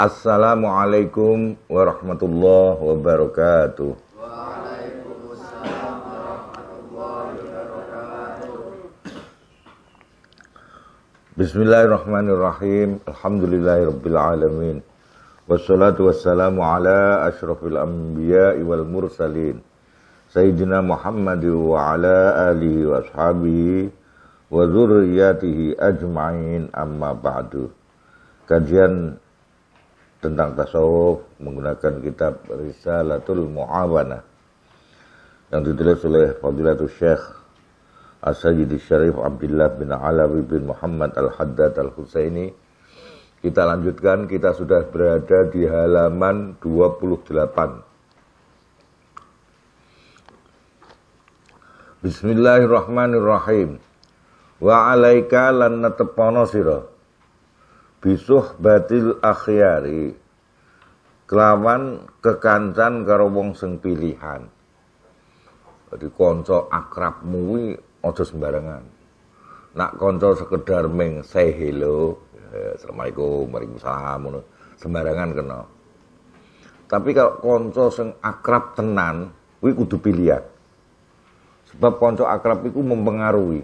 Assalamualaikum warahmatullahi wabarakatuh. Bismillahirrahmanirrahim. Alhamdulillahirabbil alamin. Wassalatu wassalamu ala asyrafil anbiya'i wal mursalin. Sayyidina Muhammad wa ala alihi wa ashabihi wa dzurriyyatihi ajmain amma ba'du. Kajian tentang tasawuf menggunakan kitab Risalatul Muawana yang ditulis oleh Fadilatul Syekh As-Sajid Syarif Abdullah bin Alawi bin Muhammad Al-Haddad Al-Husaini kita lanjutkan kita sudah berada di halaman 28 Bismillahirrahmanirrahim Wa alaika lan bisuh batil akhyari kelawan kekancan karo wong sing pilihan jadi konco akrab muwi ojo sembarangan nak konco sekedar meng say hello ya, assalamualaikum waalaikumsalam sembarangan kena tapi kalau konco sing akrab tenan kuwi kudu pilihan sebab konco akrab itu mempengaruhi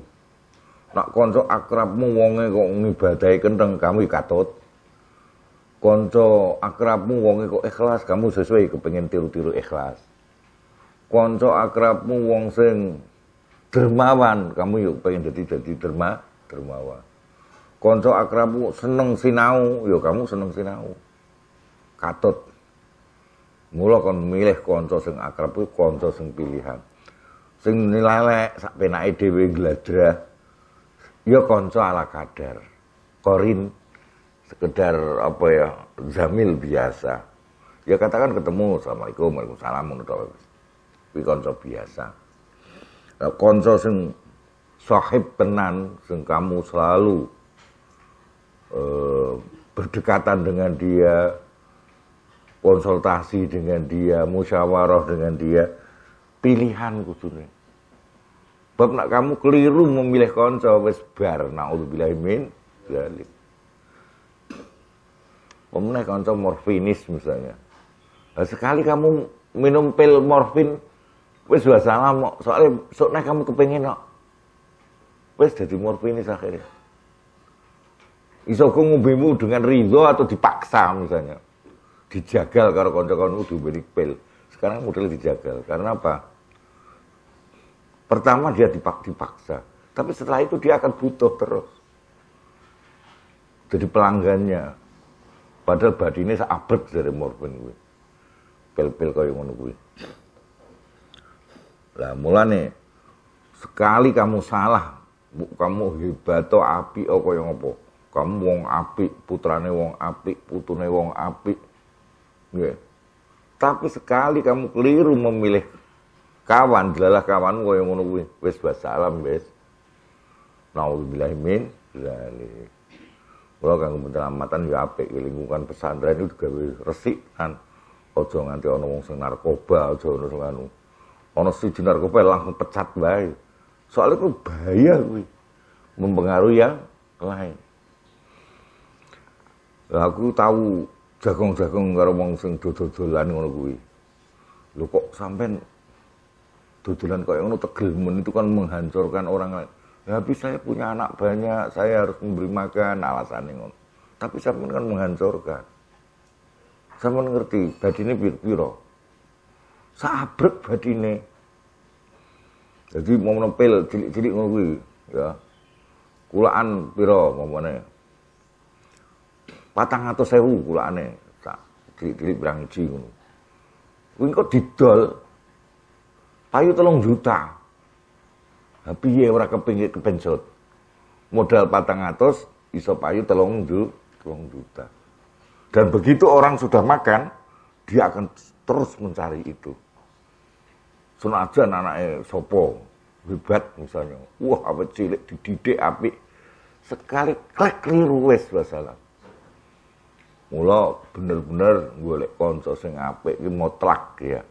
Nak konco akrabmu wonge kok ngibadahi kendeng kamu ya katut. Konco akrabmu wonge kok ikhlas kamu sesuai ya kepengen tiru-tiru ikhlas. Konco akrabmu wong sing dermawan kamu yuk ya pengen jadi jadi derma dermawan. Konco akrabmu seneng sinau yuk kamu seneng sinau. Katut. Mula kon milih konco sing akrab konsol konco sing pilihan. Sing nilai sak penake dhewe gladrah ya konco ala kader, korin sekedar apa ya zamil biasa ya katakan ketemu assalamualaikum waalaikumsalam menurut tapi konco biasa nah, konco sing sahib tenan sing kamu selalu eh, berdekatan dengan dia konsultasi dengan dia musyawarah dengan dia pilihan khususnya Sebab nak kamu keliru memilih konco wis bar naudzubillah min zalik. Omne konco morfinis misalnya. sekali kamu minum pil morfin wis wasalam soalnya soalnya kamu kepengin kok. Wis jadi morfinis akhirnya. Iso ngubimu dengan ridho atau dipaksa misalnya. Dijagal karo konco itu diberi pil. Sekarang model dijagal. Karena apa? Pertama dia dipaksa, tapi setelah itu dia akan butuh terus. Jadi pelanggannya. Padahal saya seabrek dari morfin gue. Pil-pil kau yang menunggu. Lah mulane sekali kamu salah, kamu hebat atau api kau yang ngopo. Kamu wong api putrane wong api, putune wong api Gue. Tapi sekali kamu keliru memilih kawan kawan gue yang ngono kuwi wis wassalam wis bilahimin, min dari kalau kanggo penyelamatan ya ape ya lingkungan pesantren itu gawe resik kan ojo nganti ono wong sing narkoba ojo ono sing anu ono siji narkoba langsung pecat baik, soalnya kok bahaya gue, mempengaruhi yang lain lah aku tahu jagong jagong karo wong sing dodol dolan ngono kuwi lho kok sampean dodolan kok yang tegel men itu kan menghancurkan orang lain. Ya habis saya punya anak banyak, saya harus memberi makan alasannya om Tapi saya kan menghancurkan. Saya mengerti badine piro biru Sabrek badine. Jadi mau nempel cilik-cilik ngono kuwi ya. Kulaan piro ngomongnya. Patang atau sewu kulaane. Cilik-cilik berang ngono. Kuwi kok didol payu telung juta nah, ya orang kepingin kepencut modal patang atas iso payu telung ju juta dan begitu orang sudah makan dia akan terus mencari itu senajan anaknya sopo hebat misalnya wah apa cilik dididik api sekali klik keliru wes masalah mula bener-bener gue konco sing apik ki mutlak ya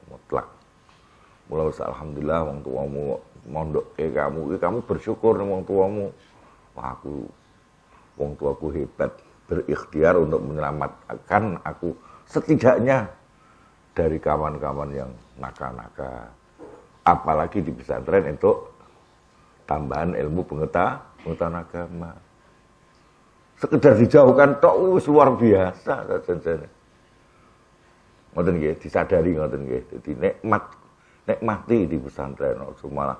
mulai usah alhamdulillah wong tuamu mondok ke kamu ke kamu bersyukur wong tuamu wah aku wong tuaku hebat berikhtiar untuk menyelamatkan aku setidaknya dari kawan-kawan yang nakal-nakal apalagi di pesantren itu tambahan ilmu pengetahuan pengetahuan agama sekedar dijauhkan tok luar biasa ngoten nggih disadari ngoten nggih dadi nikmat nek mati di pesantren ojo lah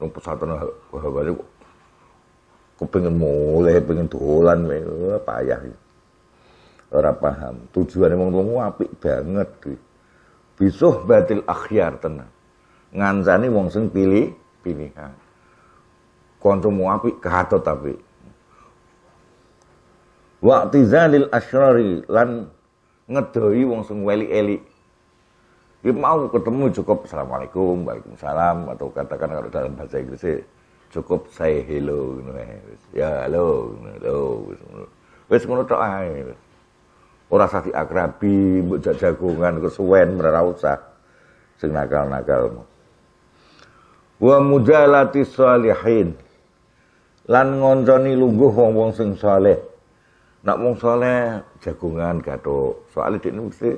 nang pesantren aku pengen mulai pengen dolan payah ora paham tujuan emang tuh apik banget kuwi bisuh batil akhir tenang ngancani wong sing pilih pilihan mau apik kehato tapi waktu zalil asyari lan ngedoi wong sing weli-eli dia mau ketemu cukup assalamualaikum, waalaikumsalam atau katakan kalau dalam bahasa Inggris cukup say hello gitu Ya halo halo wes ngono. tok ae. Ora usah diakrabi, mbok jagongan kesuwen ora usah sing nakal-nakal. Wa mujalati salihin. Lan ngonconi lungguh wong-wong sing saleh. Nak wong saleh jagongan soalnya dia ini mesti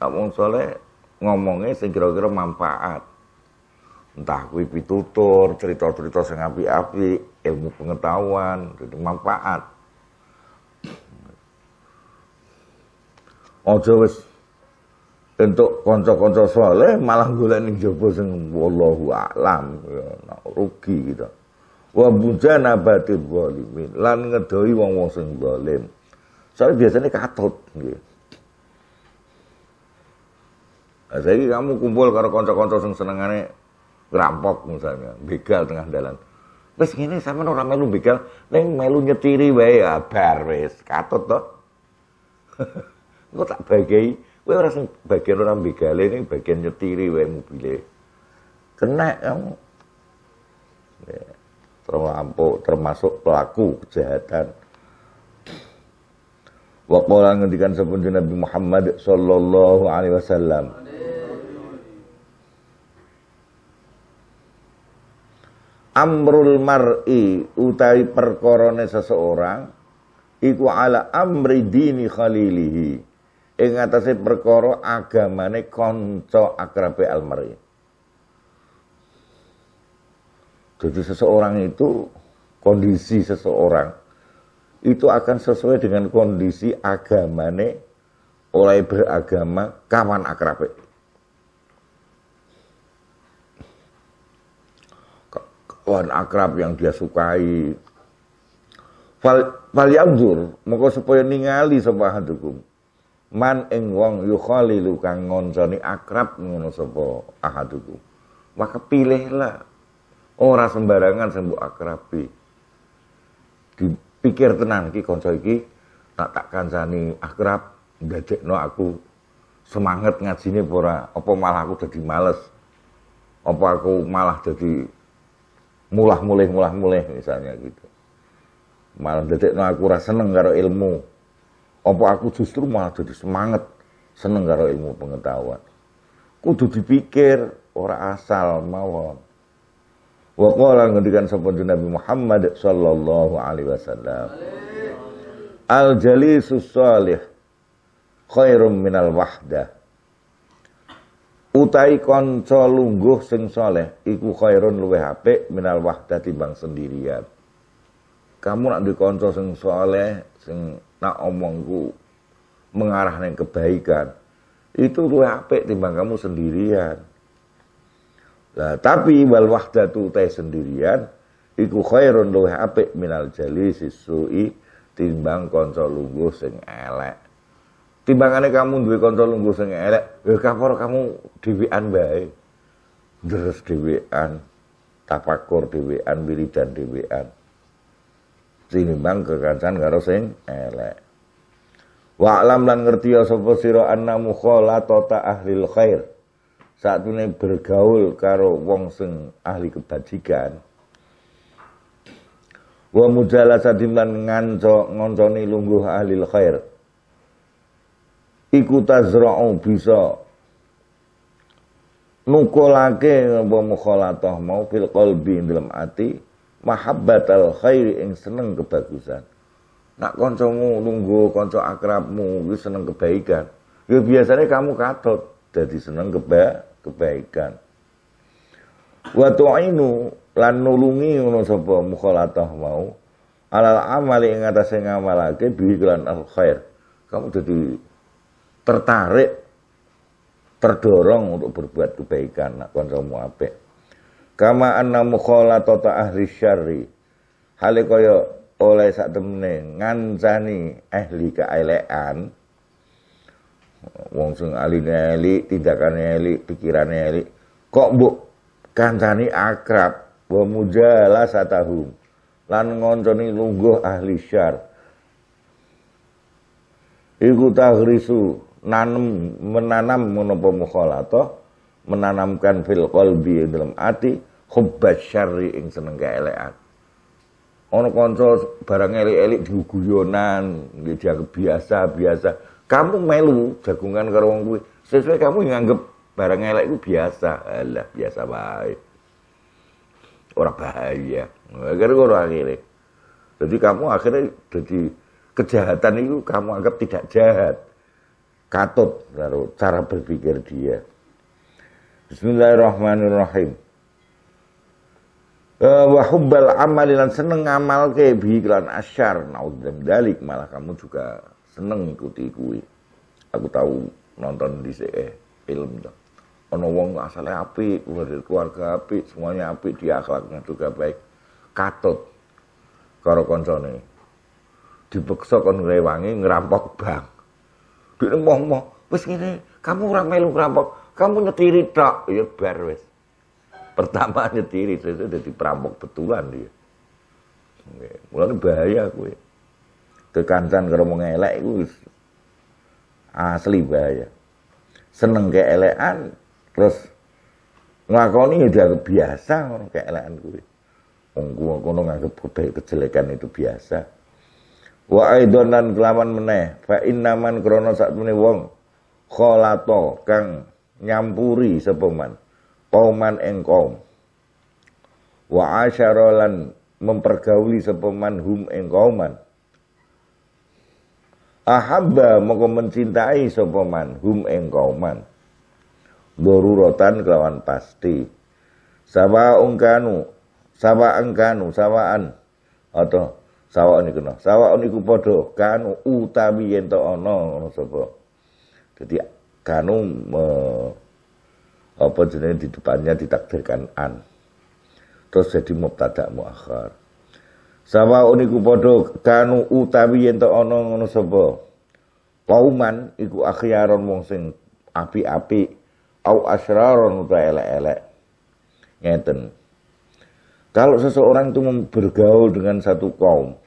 nak wong saleh ngomongnya sing kira-kira manfaat. Entah kuwi pitutur, cerita-cerita sing api api ilmu pengetahuan, jadi manfaat. ojo wis untuk konco-konco soleh malah golek ning jaba sing wallahu alam ya rugi gitu. Wa bujana batil lan ngedoi wong-wong sing zalim. Soale biasanya katut Gitu. Nah, saya kamu kumpul karo konco-konco sing senengane rampok misalnya, begal tengah jalan. Wis ngene sampean ora melu begal, ning melu nyetiri wae ya bar wis, katut to. Engko tak bagi, kowe ora sing bagian ora begale ning bagian nyetiri wae mobile. Kena kamu. Ya, termasuk termasuk pelaku kejahatan. Wa qala ngendikan sabun Nabi Muhammad sallallahu alaihi wasallam. amrul mar'i utai perkorone seseorang iku ala amri dini khalilihi ing atase perkara agamane kanca akrabe mari. jadi seseorang itu kondisi seseorang itu akan sesuai dengan kondisi agamane oleh beragama kawan akrabe kawan akrab yang dia sukai. Fal fal moko supaya ningali sapa hadukum. Man ing wong yukhalilu kang ngonconi akrab ngono sapa ahadukum. Maka pilihlah ora sembarangan sembuh akrabi. Dipikir tenan ki kanca iki tak tak kancani akrab ndadekno aku semangat ngajine ora apa malah aku jadi males apa aku malah jadi mulah mulih mulah mulih misalnya gitu malah detik no aku rasa seneng karo ilmu opo aku justru malah jadi semangat seneng karo ilmu pengetahuan kudu dipikir ora asal mawon wakwala qala ngendikan sapa Nabi Muhammad sallallahu alaihi wasallam al jalisus salih khairum minal wahdah utai konco lungguh sing soleh iku khairun luwe HP minal wahda timbang sendirian kamu nak di konco sing soleh sing nak omongku mengarah neng kebaikan itu luwe HP timbang kamu sendirian lah tapi wal tu utai sendirian iku khairun luwe HP minal jali sisui timbang konco lungguh sing elek timbangannya kamu duwe kontrol lungguh sing elek, ya kapor kamu dewan baik, terus dewan tapakur dhewean, wiridan dhewean. Tinimbang kekancan karo sing elek. Wa alam lan ngerti ya sapa sira anna mukhalatata ahlil khair. Satune bergaul karo wong sing ahli kebajikan. Wa mujalasatihim sadiman nganco ngonconi lungguh ahli khair iku tazra'u bisa nukulake apa mukhalatah mau fil qalbi dalam ati mahabbatal khairi ing seneng kebagusan nak kancamu nunggu kanca akrabmu seneng kebaikan ya biasanya kamu katot jadi seneng keba kebaikan wa tu'inu lan nulungi ngono sapa mukhalatah mau alal amali ing atase ngamalake bi al khair kamu jadi tertarik, terdorong untuk berbuat kebaikan, nak kamu apik. Kama kola mukhalatata ahli syari, Hale kaya oleh sak temene ngancani ahli keailean, Wong sing aline eli, tindakane eli, pikirane eli, kok mbok kancani akrab wa mujala satahum lan ngonconi lungguh ahli syar. Iku tahrisu nanam menanam menapa atau menanamkan fil qalbi dalam hati hubbat syari yang seneng gak elean. ono konco barang elik-elik diuguyonan dia biasa-biasa kamu melu jagungan karo wong kuwi sesuai kamu anggap barang elek itu biasa alah biasa baik orang bahaya agar orang akhirnya jadi kamu akhirnya jadi kejahatan itu kamu anggap tidak jahat katut baru cara berpikir dia. Bismillahirrahmanirrahim. Eh, wa hubbal amali lan seneng amal ke bihiklan asyar. Naudzubillah dalik malah kamu juga seneng ikuti kuwi. Aku tahu nonton di eh, film tuh. Ono wong asalnya api, keluarga api, semuanya api, dia akhlaknya juga baik. Katut karo koncone. Dibekso kon ngrewangi ngerampok bang. Dia ngomong, wis gini, kamu ora melu rampok, kamu nyetiri tak, Ya bar wis. Pertama nyetiri, terus dadi perampok betulan dia. Mulanya bahaya gue, Kekancan karo elek itu asli bahaya. Seneng keelekan terus ngakoni ya kebiasa biasa ngono keelekan gue. Wong ngaku nganggep kejelekan itu biasa. Wa aidonan kelaman meneh fa innaman krana sakmene wong khalato kang nyampuri sepeman kauman eng kaum. Wa asyara mempergauli sepeman hum eng kauman. Ahabba moko mencintai sepeman hum eng kauman. Dorurotan kelawan pasti. Sama ungkanu, sama engkanu, samaan atau Sawaun iku no. Sawaun iku padha kanu utawi yen to ana ngono sapa. Dadi kanu me, apa jenenge di depannya ditakdirkan an. Terus jadi mubtada muakhar. Sawaun iku padha kanu utawi yen to ana ngono sapa. Pauman iku akhyaron wong sing api-api au asraron utawa elek-elek. Ngeten. Kalau seseorang itu bergaul dengan satu kaum,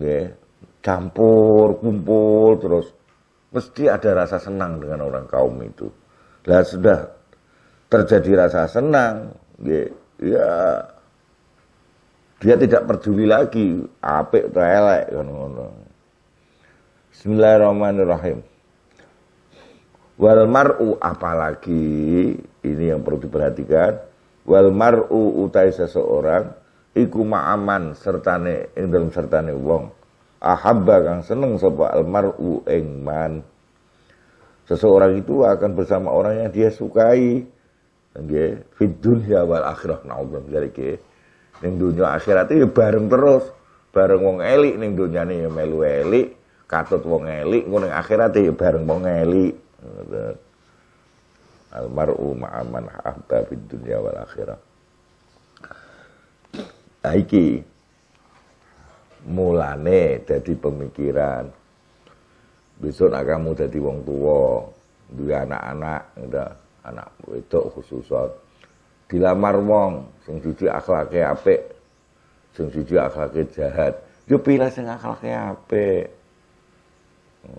ya, campur, kumpul, terus, mesti ada rasa senang dengan orang kaum itu. Lah sudah terjadi rasa senang, ya, ya dia tidak peduli lagi apik atau elek kan ngono. Bismillahirrahmanirrahim. Wal mar'u apalagi ini yang perlu diperhatikan wal mar'u utai seseorang iku ma'aman sertane ing dalam sertane wong ahabba kang seneng sapa al mar'u ing man seseorang itu akan bersama orang yang dia sukai nggih fid dunya wal akhirah naudzubillah dzalika ning dunya akhirat itu bareng terus bareng wong elik ning dunyane ya melu elik katut wong elik engko ning akhirat ya bareng wong elik almaru ma'aman ahba fid dunya wal akhirah Aiki mulane dadi pemikiran besok nak kamu dadi wong tua duwe anak-anak udah anak wedok khusus dilamar wong sing jujur akhlake apik sing jujur akhlake jahat yo pilih sing akhlake apik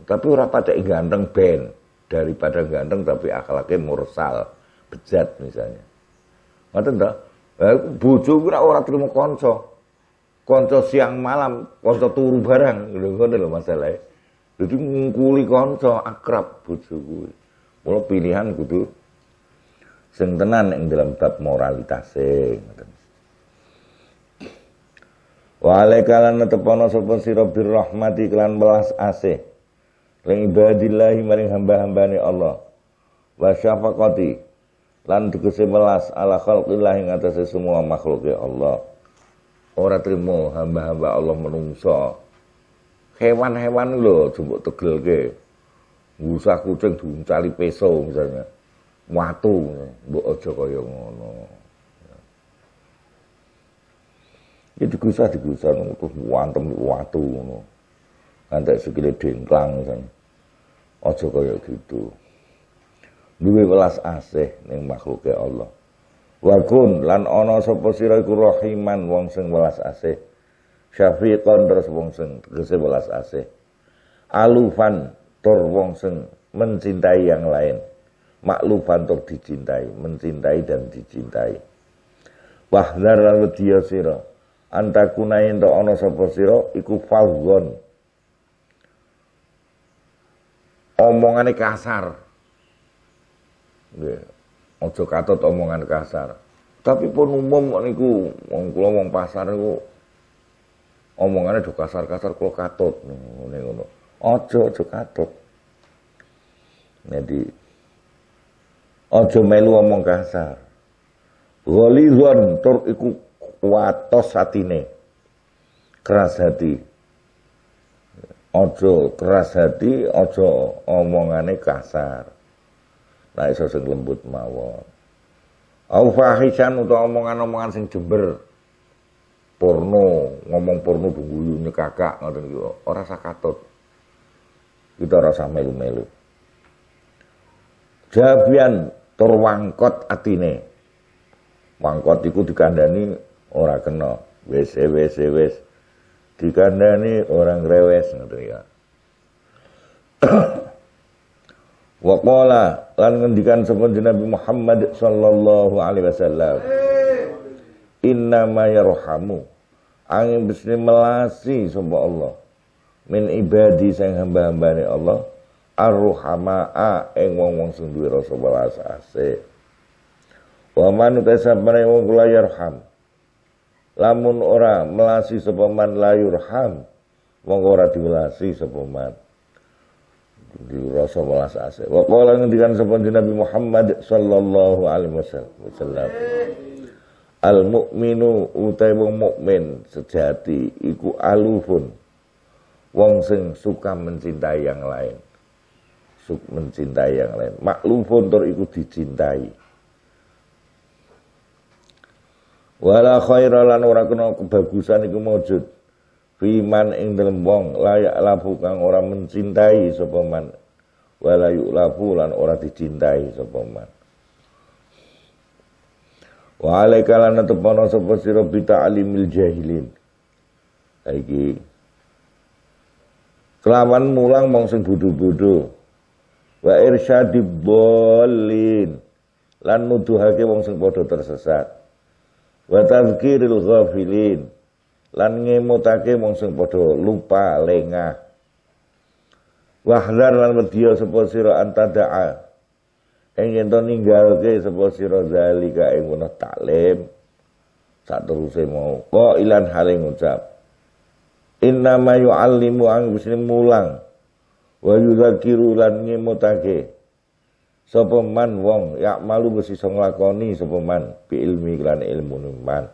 tapi ora patek ganteng ben daripada ganteng tapi akhlaknya mursal, bejat misalnya. ngerti toh? Eh, bojo ora ora trimo kanca. Kanca siang malam, kanca turu barang, lho ngono lho masalahnya, Dadi ngungkuli kanca akrab bojo kuwi. Mula pilihan kudu sing tenan ing dalam bab moralitasnya, Waalaikumsalam Wa alaikalan sapa sira birrahmati kelan belas asih ring ibadillahi maring hamba-hambane Allah wa syafaqati lan tegese melas ala khalqillah ing atase semua makhluke Allah ora terima hamba-hamba Allah menungso hewan-hewan coba tegel ke. Gusa kucing diuncali peso misalnya watu mbok aja kaya ngono ya digusah ya, digusah ngutus wantem watu ngono ngantek sikile dengklang misalnya. ojo kaya gitu. Duwe welas asih ning makhluke Allah. wakun lan ana sapa sira iku rahiman wong sing welas asih. Syafiqon terus wong sing tegese welas asih. Alufan tur wong sing mencintai yang lain. Maklufan tur dicintai, mencintai dan dicintai. Wahdar lan wedya sira. Antakuna ento ana sapa sira iku falgon omongane kasar. ojo katot omongan kasar. Tapi pun umum kok niku wong kula wong pasar niku omongane do kasar-kasar kula katut ngene ngono. Aja aja katut. Jadi aja melu omong kasar. Ghalidhun tur iku watos atine. Keras hati. Ojo keras hati, ojo omongane kasar. Nah iso sing lembut mawon. Au fahisan utawa omongan-omongan sing jember. Porno, ngomong porno dungguyune kakak ngoten iki ora sakatut. Kita ora usah melu-melu. Jabian tur wangkot atine. Wangkot iku dikandani ora kena. Wis wis wis dikandani orang rewes ngoten ya. Waqala lan ngendikan sapa Nabi Muhammad sallallahu alaihi wasallam. Inna ma yarhamu angin besi melasi sapa Allah. Min ibadi sang hamba-hambane Allah arruhamaa ing wong-wong sing duwe rasa welas asih. Wa man wong kula yarhamu lamun ora melasi sapa man ham wong ora diwelasi sapa man dirasa welas ase wa qala ngendikan sepon Nabi Muhammad sallallahu alaihi wasallam al mukminu utai wong mukmin sejati iku alufun wong sing suka mencintai yang lain suka mencintai yang lain maklufun tur iku dicintai wala khaira lan ora kena kebagusan iku maujud firman ing dalem wong layak lafu kang ora mencintai sapa man wala orang lan ora dicintai sapa man wa alaika lan tepono sapa sira jahilin iki kelawan mulang mong sing bodho-bodho wa irsyadid lan nuduhake wong sing padha tersesat wa tazkiril ghafilin lan ngemutake wong sing padha lupa lengah wahdar lan medya sapa sira antadaa ing yen to ninggalke sapa sira zalika ing ngono taklim sak teruse mau kok ilan haling ucap inna ma yu'allimu ang muslim mulang wa yuzakiru lan ngemutake sapa man wong yak malu besi iso nglakoni sapa man bi ilmi lan ilmu man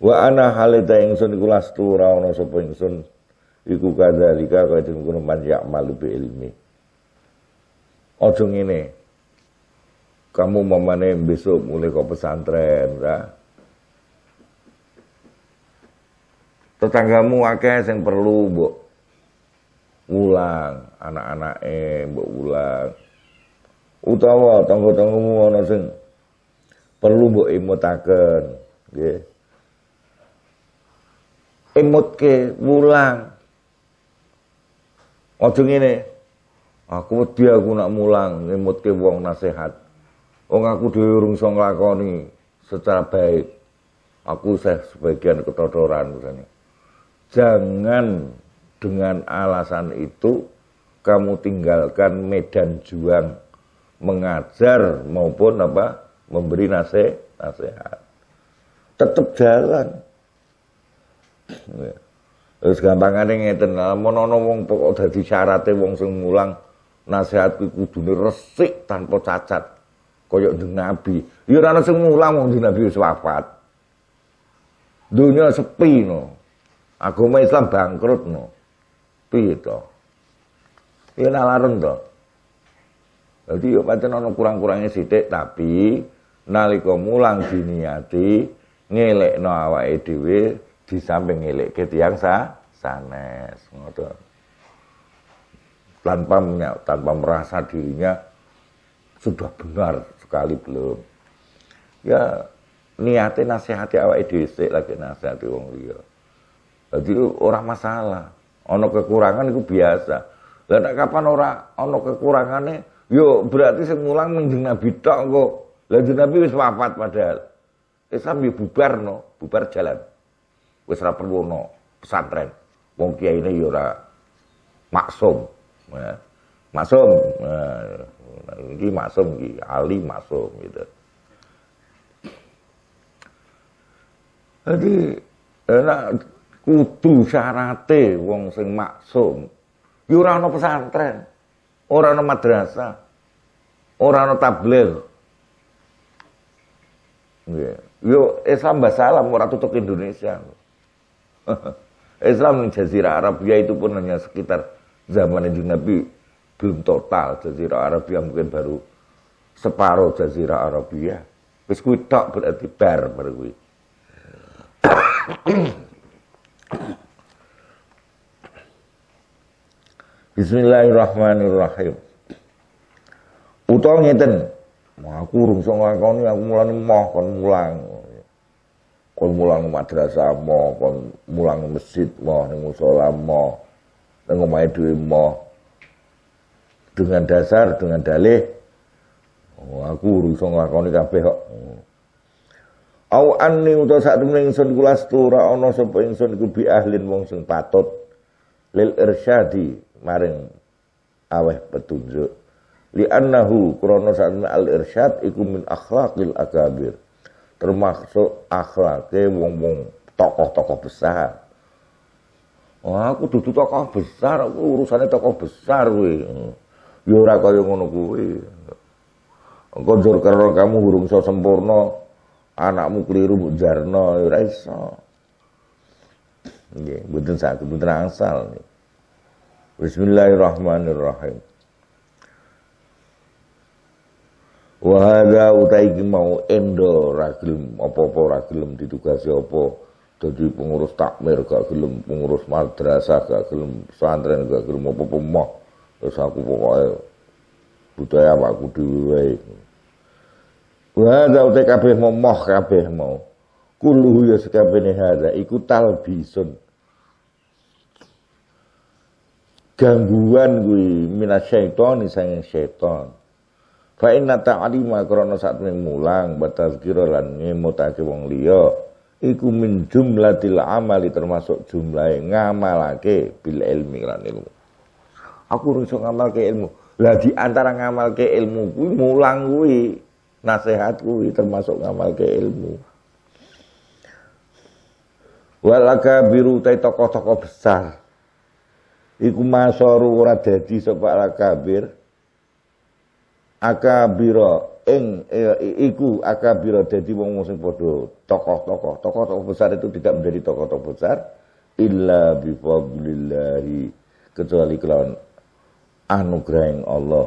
wa ana halida ingsun iku lastu ora ana sapa ingsun iku kadzalika kaya dengkun man yak malu bi ilmi aja ngene kamu mana besok mulai kok pesantren ra tetanggamu akeh yang perlu bu ulang anak anak eh bu ulang utawa tangga-tanggamu ana sing perlu mbok imutaken nggih imutke mulang aja ngene aku wedi aku nak mulang imutke wong nasihat wong aku dhewe urung iso nglakoni secara baik aku saya sebagian ketodoran misalnya jangan dengan alasan itu kamu tinggalkan medan juang mengajar maupun apa memberi nasih nasihat. tetap jalan terus gampangane ngeten lamun ana wong pokok dari syaratnya wong sing mulang nasihat resik tanpa cacat koyok ndeng nabi ya ora ana sing mulang wong nabi wis wafat dunia sepi no agama Islam bangkrut no piye to ya to jadi, yo ya, pancen ana kurang-kurange sithik tapi nalika mulang diniati ngelekno awake dhewe di samping ngelekke tiyang sa sanes ngoten. Tanpa tanpa merasa dirinya sudah benar sekali belum. Ya niate nasihati awake dhewe sik lagi nasihati wong liya. jadi orang masalah. ono kekurangan itu biasa. Lah nek kapan ora ono kekurangannya Yo berarti sing mulang menjeng Nabi tok kok Lah Nabi wis wafat padahal. Islam yo bubar no, bubar jalan. Wis ora perlu no pesantren. Wong kiyaine yo ora maksum. Ya. Maksum. Nah, iki maksum iki, ahli maksum gitu. Jadi enak ya, kudu syarate wong sing maksum. Yo ora ono pesantren. Ora ana madrasah. Ora ana tabligh. Yeah. Yo Islam basalam ora tutup Indonesia. Islam di Jazirah Arabia itu pun hanya sekitar zaman Nabi Nabi belum total Jazirah Arabia ya mungkin baru separuh Jazirah Arabia. Ya. Wis kuwi berarti bar baru kuwi. Bismillahirrahmanirrahim. Utawa ngeten, aku urung iso nglakoni aku mulane moh kon mulang. Kon mulang madrasah moh, kon mulang masjid moh, ning musala moh, ning omahe dhewe moh. Dengan dasar, dengan dalih oh, aku urung iso nglakoni kabeh kok. Au anni utawa sak temene ingsun kula stura ana sapa ingsun iku bi ahlin wong sing patut lil irsyadi maring aweh petunjuk li annahu krana al irsyad iku min akhlaqil akabir termasuk akhlake wong-wong tokoh-tokoh besar Wah, aku duduk tokoh besar, aku urusannya tokoh besar kuwi. yura ya kau kaya ngono kuwi. Engko njur karo kamu urung so sempurna, anakmu keliru mbok jarno ya ora iso. Nggih, mboten saged, mboten angsal. Nih. Bismillahirrahmanirrahim. Wahada utai ki mau endo ragilum apa-apa ragilum ditugasi apa jadi pengurus takmir gak gelem pengurus madrasah gak gelem pesantren gak gelem apa-apa mah terus aku pokoknya budaya aku dhewe wae Wahada utai kabeh mau moh kabeh mau kuluh ya sekabehne hada iku talbisun gangguan gue kuwi minasyaiton sanging setan. Fa inna ta'lima saat satme mulang kira lan ngemutake wong liya iku min jumlatil amali termasuk jumlahe ngamalake bil ilmi lan ilmu. Aku ora iso ke ilmu. Lah di antara ke ilmu gue mulang kuwi nasihat kuwi termasuk ke ilmu. Walaka biru tokoh-tokoh besar iku masoru ora dadi sapa kabir akabira ing e, iku akabira dadi wong sing padha tokoh-tokoh tokoh-tokoh besar itu tidak menjadi tokoh-tokoh besar illa bi kecuali kelawan anugerahing Allah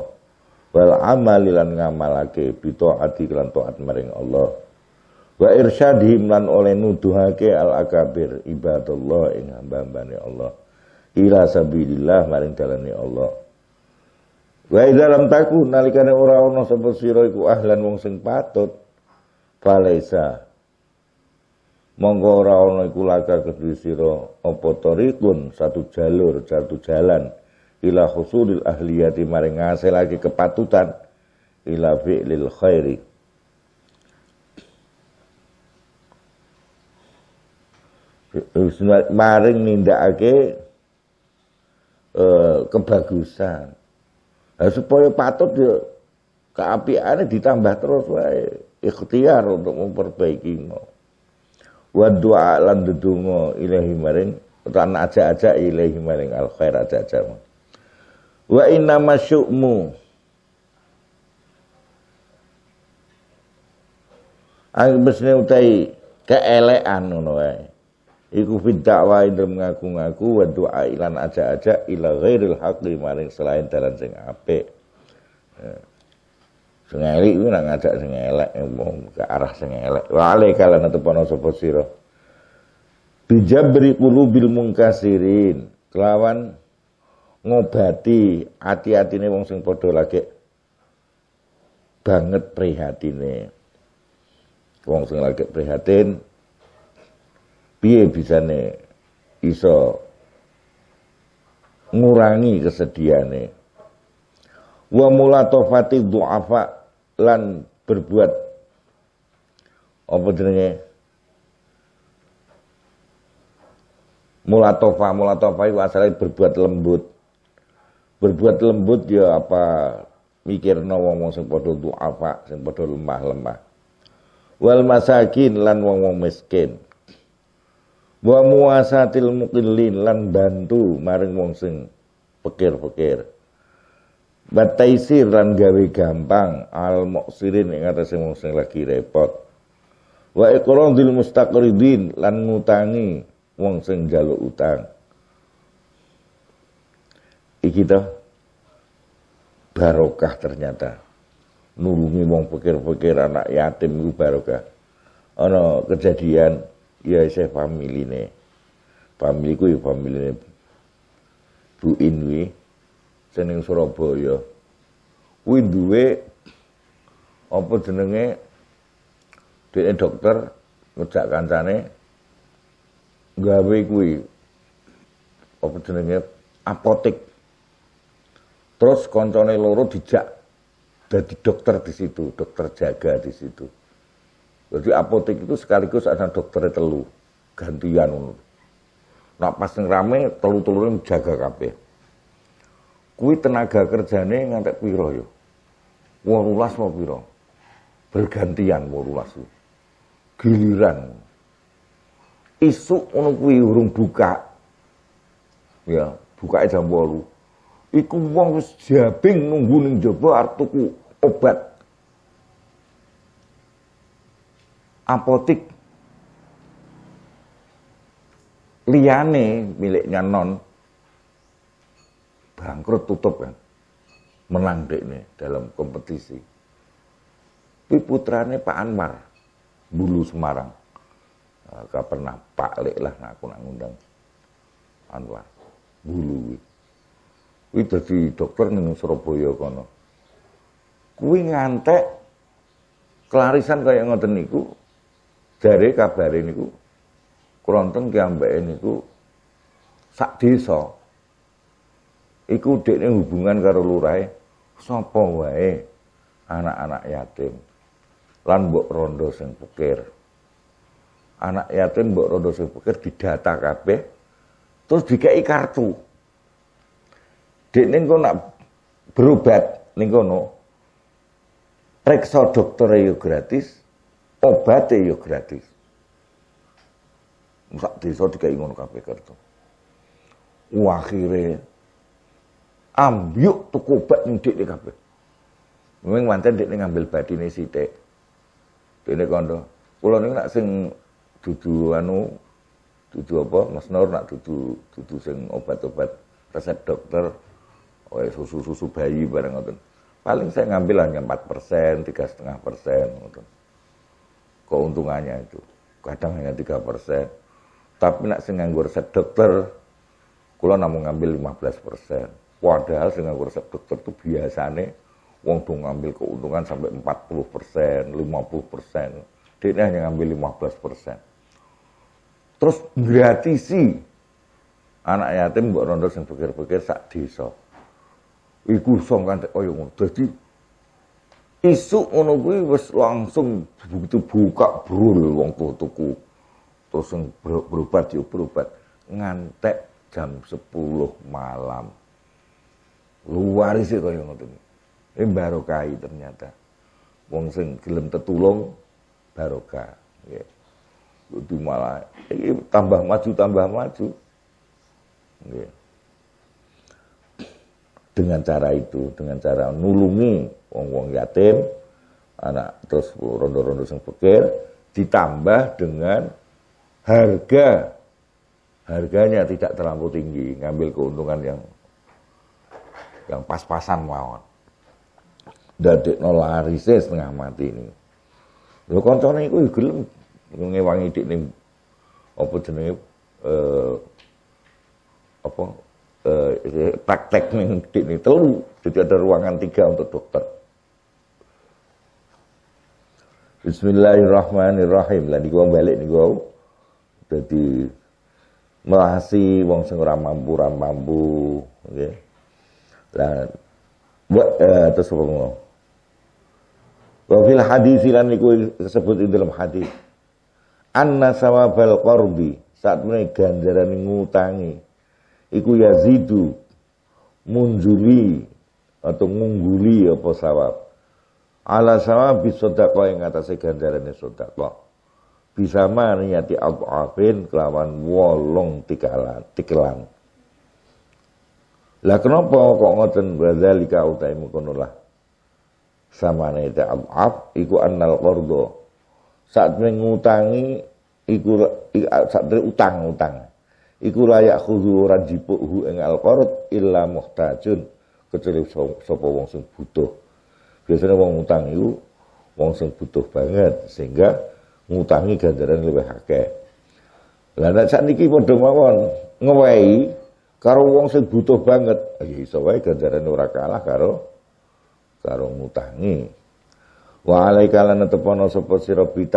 wal amali lan ngamalake taati lan taat maring Allah wa irsyadhim lan oleh nuduhake al akabir ibadallah ing hamba-hambane Allah ila sabilillah maring dalane Allah. Wa idza lam taku nalikane ora ana sapa sira iku ahlan wong sing patut falaisa monggo ora ana iku laka kedhe sira apa tariqun satu jalur satu jalan ila husulil ahliyati maring ngasilake kepatutan ila fi'lil khairi maring nindakake eh, kebagusan. Nah, supaya patut ya, keapiannya ditambah terus wae. Ikhtiar untuk memperbaiki mau. Wa du'a lan dedonga ilahi maring lan aja-aja ilahi maring al khair aja-aja. Wa inna masyukmu Aku besne utai wae iku fid dakwah indra ngaku-ngaku wa doa ilan aja-aja ila ghairil haqqi maring selain dalan sing apik. Ya. Sing elek iku nak ngajak sing elek ke arah sing elek. Wa alaika lan atepana sapa sira. Bijabri qulubil mungkasirin kelawan ngobati hati-hatine wong sing podo lagi banget prihatine. Wong sing lagi prihatin bisa nih iso ngurangi nih wa tofati du'afa lan berbuat apa jenenge mulatofa mulatofa itu asalnya berbuat lembut berbuat lembut ya apa mikir no wong wong sing padha du'afa sing podo lemah-lemah wal masakin lan wong wong miskin wa muasatil muqillin lan bantu maring wong sing pikir-pikir bataisir lan gawe gampang al muksirin ing atase wong sing lagi repot wa iqradil mustaqridin lan ngutangi wong sing jaluk utang iki toh barokah ternyata nulungi wong pikir-pikir anak yatim iku barokah ana kejadian Ya saya family nih. Family ku ya family nih. Bu Inwi. Seneng Surabaya. Kuwi duwe apa jenenge dia dokter ngejak kancane gawe kuwi apa jenenge apotek. Terus koncone loro dijak dadi dokter di situ, dokter jaga di situ. Jadi apotek itu sekaligus ada dokter telu gantian ngono. Nak pas rame telu-telune jaga kape kui tenaga kerjane ngantek piro yo? 18 mau piro? Bergantian 18 Giliran. Isuk ngono kui urung buka. Ya, buka jam 8. Iku wong wis jabing nunggu ning jaba arep tuku obat apotik liane miliknya non bangkrut tutup kan menang dek dalam kompetisi tapi putranya Pak Anwar bulu Semarang nah, gak pernah Pak Lek lah nah, aku nak ngundang Anwar bulu Wih dadi dokter ning Surabaya kono kuwi ngantek kelarisan kayak ngoten niku dari kabar ini ku, kerontong kiambak ini ku, sak desa. Iku dekne hubungan karo lurahe, sapa wae anak-anak yatim. Lan mbok rondo sing pikir. Anak yatim mbok rondo sing pikir didata kabeh, terus dikei kartu. Dekne engko nak berobat ning kono, periksa dokter yo gratis, Obatnya ya gratis. Sak desa dikai ngono kabeh kerto. Akhire ambyuk tuku obat ning dik kabeh. Mungkin manten dik ngambil badine sithik. Dene kondo, kula niku nak sing dudu anu dudu apa Mas Nor nak dudu dudu sing obat-obat resep dokter oleh susu-susu bayi bareng ngoten. Paling saya ngambil hanya empat persen, tiga setengah persen ngoten keuntungannya itu kadang hanya tiga persen tapi nak senganggur resep dokter kalau namun ngambil 15 persen padahal senganggur resep dokter itu biasanya wong tuh ngambil keuntungan sampai 40 persen 50 persen dia hanya ngambil 15 persen terus gratisi anak yatim buat rondo yang pikir-pikir sak desa iku song kan oh jadi iya, Isu ngono kuwi wis langsung begitu buka brul wong tuku. Terus berobat yo berobat ngantek jam 10 malam. Luar sih kaya ngoten. Eh barokai ternyata. Wong sing gelem tetulung barokah. Yeah. Kudu malah iki tambah maju tambah maju. Yeah. Dengan cara itu, dengan cara nulungi wong-wong yatim, anak terus rondo-rondo sing pekir, ditambah dengan harga harganya tidak terlalu tinggi, ngambil keuntungan yang yang pas-pasan mawon. Dadi nolarise setengah mati ini. Lho itu iku ya gelem ngewangi dik ning apa jenenge eh apa eh praktek ning dik telu. Jadi ada ruangan tiga untuk dokter. Bismillahirrahmanirrahim. Lah niku wong balik niku dadi melasi wong sing ora mampu ora mampu, nggih. Lah wa eh, terus apa ngono? Wa fil hadis lan niku disebut dalam hadis. Anna sawabal qarbi saat menika ganjaran ngutangi iku yazidu munjuli atau ngungguli apa sawab ala yang sedekah ing atase ganjarane sedekah bisa Abu afin kelawan wolong tikalan tikelan lah kenapa kok ngoten bazalika utai mengkono sama samane Abu af iku annal kordo saat mengutangi iku saat utang utang iku layak khudu ora ing al qard illa muhtajun kecuali sopo wong sing butuh biasanya wong utang itu wong sing butuh banget sehingga ngutangi ganjaran lebih akeh. Lah nek sakniki padha mawon ngewehi karo wong sing butuh banget, ya iso wae ganjaran ora kalah karo karo ngutangi. Wa alaika lan tepono sapa sira bi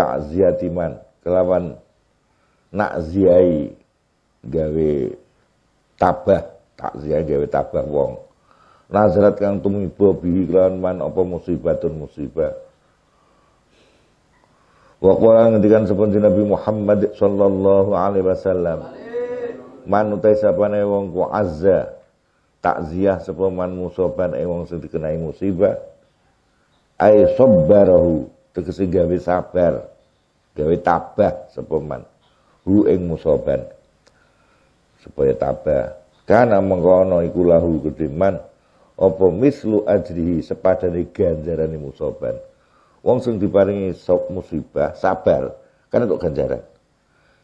kelawan nakziai gawe tabah, takziah gawe tabah wong. Nazarat kang tumiba bihi kelawan man apa musibatun musibah. Wa qala ngendikan sepun Nabi Muhammad sallallahu alaihi wasallam. Man utai sapane wong ku azza takziah sapa man musoban e wong sing dikenai musibah. Ai sabbarahu tegese gawe sabar, gawe tabah sapa man hu ing musoban Supaya tabah. Karena mengkono iku lahu kediman Opo mislu ajrihi sepadane ganjarane musoban wong sing diparingi sop musibah sabar kan untuk ganjaran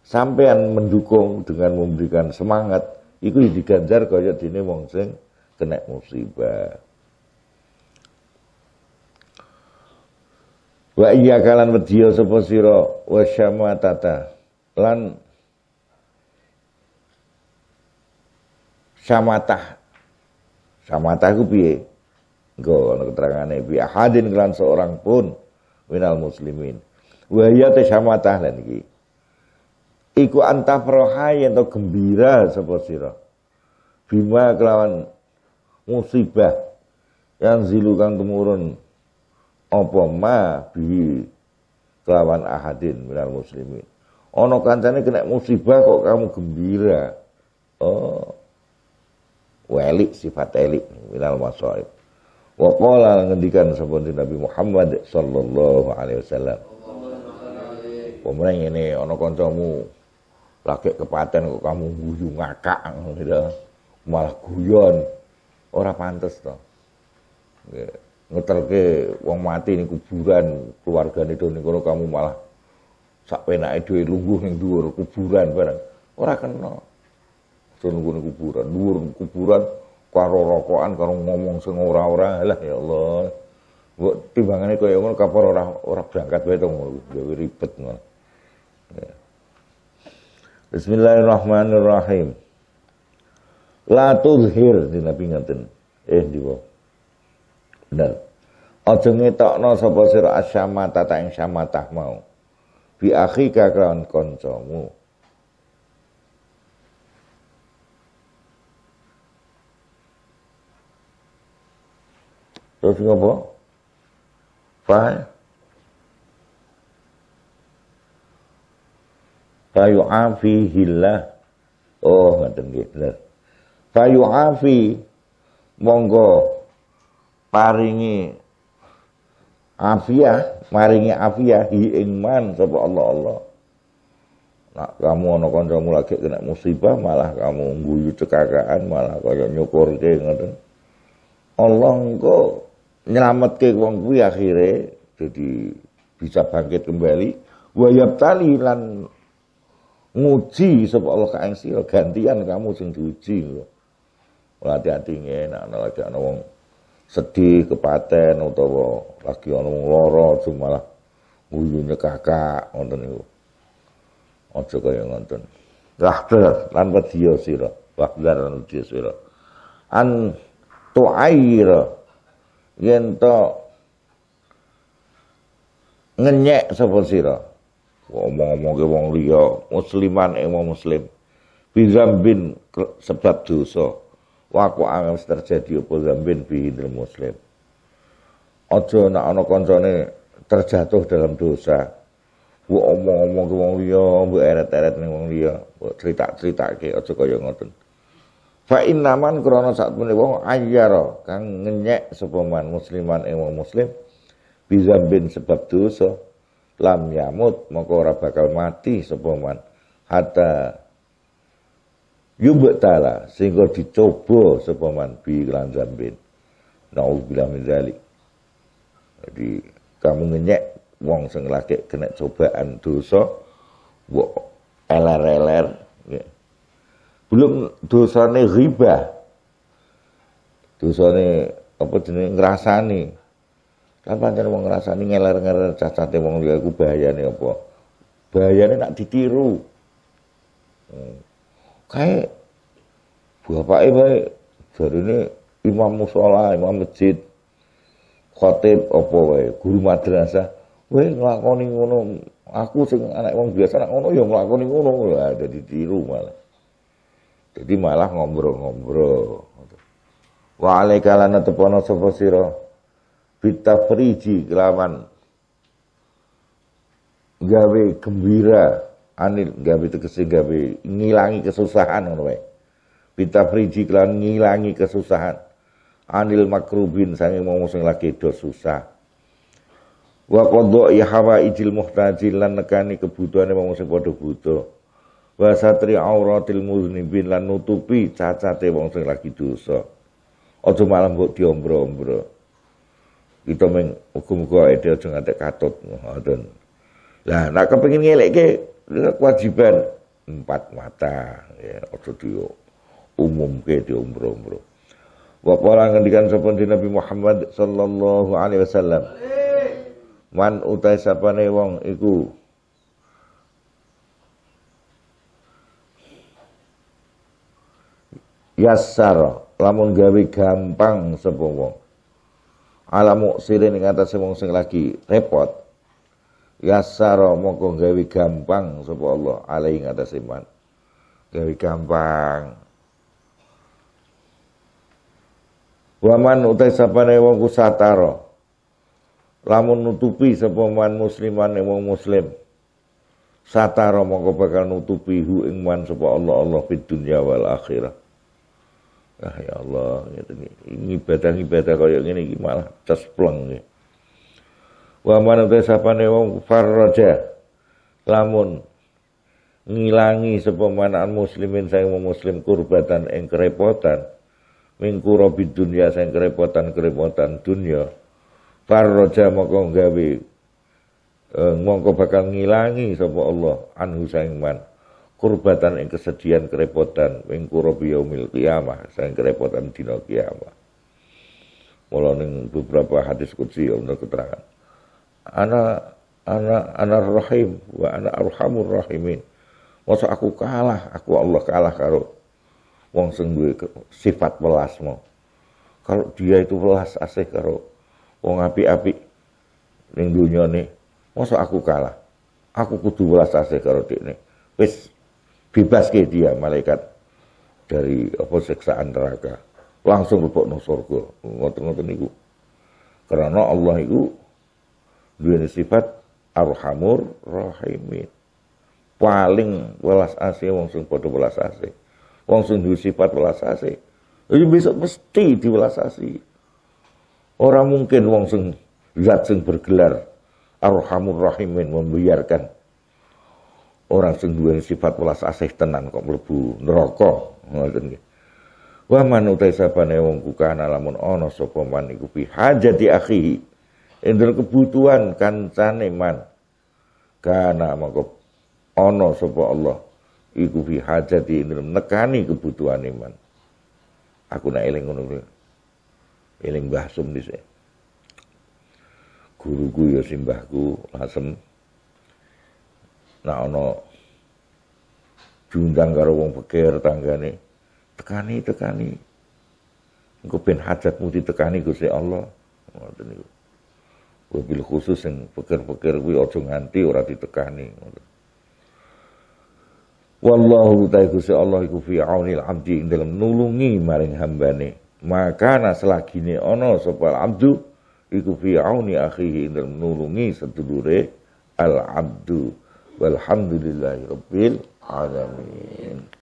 sampean mendukung dengan memberikan semangat iku ya diganjar kaya dene wong sing kena musibah wa iya kalan wedya sapa sira wa syamatata lan syamatah sama aku piye? go ana keterangane bi ahadin kelan seorang pun minal muslimin. Wa ya ta sama lan iki. Iku antafroha yen to gembira sapa sira. Bima kelawan musibah yang zilukan temurun apa ma bi kelawan ahadin minal muslimin. Ono kancane kena musibah kok kamu gembira. Oh, weli sifat eli minal masoib wa qala ngendikan sabun Nabi Muhammad sallallahu alaihi wasallam pemenang ini ono kancamu laki kepaten kok kamu guyu ngakak gitu malah guyon ora pantas to ngeterke wong mati ning kuburan keluargane do ning kono kamu malah sak penake dhewe lungguh ning dhuwur kuburan bareng ora kena nunggu kuburan, dhuwur kuburan karo rokokan karo ngomong sing ora-ora lah ya Allah. Mbok timbangane kaya ngono kapan ora ora berangkat wae to ngono. Ya ribet ngono. Ya. Bismillahirrahmanirrahim. La tuzhir di Nabi ngaten. Eh di bawah, Benar. Aja ngetokno sapa sira asyamata ta ing syamata mau. Bi akhika kan kancamu. Fai. ngopo? afi hilah. oh ngoten nggih bener afi monggo paringi afiah maringi afiah hi ingman sapa Allah Allah nak kamu ana kancamu lagi kena musibah malah kamu guyu cekakaan malah kaya nyukur ngoten Allah engko nyelametke wong kuwi akhire jadi bisa bangkit kembali wa tali lan nguji sapa Allah kaeng sira gantian kamu sing diuji lho. Hati-hati ngene ana lagi ana wong sedih kepaten utawa lagi ana wong lara aja malah nguyune kakak ngoten niku. Aja kaya ngoten. Rahdar lan wedya sira, wahdar lan wedya sira. An tu'aira yen to ngenyek sapa sira omong-omong ke wong liya musliman e wong muslim bizambin sebab dosa waku angel terjadi apa zambin bihidil muslim aja nek ana kancane terjatuh dalam dosa wo omong-omong ke wong liya, mbok eret-eret ning wong liya, mbok cerita ke aja kaya ngoten. Fa innaman krana muni wong ayyara kang ngenyek sapa man musliman ing wong muslim bin sebab dosa lam yamut maka ora bakal mati sapa man hatta yubtala sehingga dicoba sapa man bi lan zambin naudzubillah min zalik jadi kamu ngenyek wong sing lagi kena cobaan dosa wo eler-eler belum dosane riba dosane apa jenenge ngrasani kan pancen wong ngrasani ngeler-ngeler cacate wong liya iku bahayane apa bahayane nak ditiru bapak hmm. bapake baru ini imam musala imam masjid khotib apa wae guru madrasah kowe nih ngono aku sing anak wong biasa nak ngono ya nih ngono lah, ada ditiru malah jadi malah ngobrol-ngobrol. Wa alaika lana tepono sapa sira bitafriji kelawan gawe gembira anil gawe tegese gawe ngilangi kesusahan ngono wae. Bitafriji kelawan ngilangi kesusahan anil makrubin sange mau sing lagi do susah. Wa qadha ya hawa ijil muhtajil lan nekani kebutuhane mau sing padha butuh wa satri auratil muznibin lan nutupi cacate wong sing lagi dosa aja malah mbok diombro-ombro kita meng muga-muga ede aja ngantek katut ngoten lah nek kepengin ngelekke kewajiban empat mata ya aja diyo ke diombro-ombro wa qala ngendikan sapa Nabi Muhammad sallallahu alaihi wasallam man utai sapane wong iku Yasar, lamun gawe gampang sapa wong ala muksirin ing atase wong sing lagi repot Yasar moko gawe gampang sapa Allah alai ing atase man gawe gampang Waman utai ne wong sataro, lamun nutupi sapa man musliman wong muslim Sataro mongko bakal nutupi hu ing man sapa Allah Allah fid dunya wal akhirah ah ya Allah ini gitu. ibadah-ibadah kaya yang ini malah cespleng ya. wa man sapane wong farroja lamun ngilangi sepemanaan muslimin saya muslim kurbatan ing kerepotan mingku robi dunia saya kerepotan kerepotan dunia farroja mau gawe e, eh, mongko bakal ngilangi sapa Allah anhu saya man kurbatan yang kesedihan kerepotan wing robi yaumil kiamah sayang kerepotan dino kiamah mula ning beberapa hadis ya untuk keterangan Anak-anak anak rahim wa anak arhamur rahimin masa aku kalah aku Allah kalah karo wong sing sifat welas mau kalau dia itu welas asih karo wong api-api ning dunyane masa aku kalah aku kudu welas asih karo dekne wis bebas ke dia malaikat dari apa siksaan neraka langsung no surga ngotong-ngotong itu karena Allah itu dua sifat arhamur rahimin paling welas asih wong sing padha welas asih wong sing duwe sifat welas asih iki ya besok mesti diwelas asih orang mungkin wong sing zat sing bergelar arhamur rahimin membiarkan orang sing duweni sifat welas asih tenan kok mlebu neraka ngoten nggih wa man utai sabane wong kukana lamun ana sapa man iku fi hajati akhihi endur kebutuhan kancane man kana mongko ana sapa Allah iku fi hajati endur nekani kebutuhan iman aku nak eling ngono eling Mbah Sum dhisik guruku ya simbahku lasem Nak ana diundang karo wong pikir tanggane. Tekani, tekani. Engko ben hajatmu ditekani Gusti Allah. Ngoten niku. Wabil khusus yang pikir-pikir kuwi aja nganti ora ditekani ngoten. Wallahu ta'ala Gusti Allah iku fi aunil abdi ing dalem nulungi maring hambane. Maka naslagine ana sapa abdu iku fi auni akhihi ing dalem nulungi sedulure al abdu. Walhamdulillahirabbil alamin.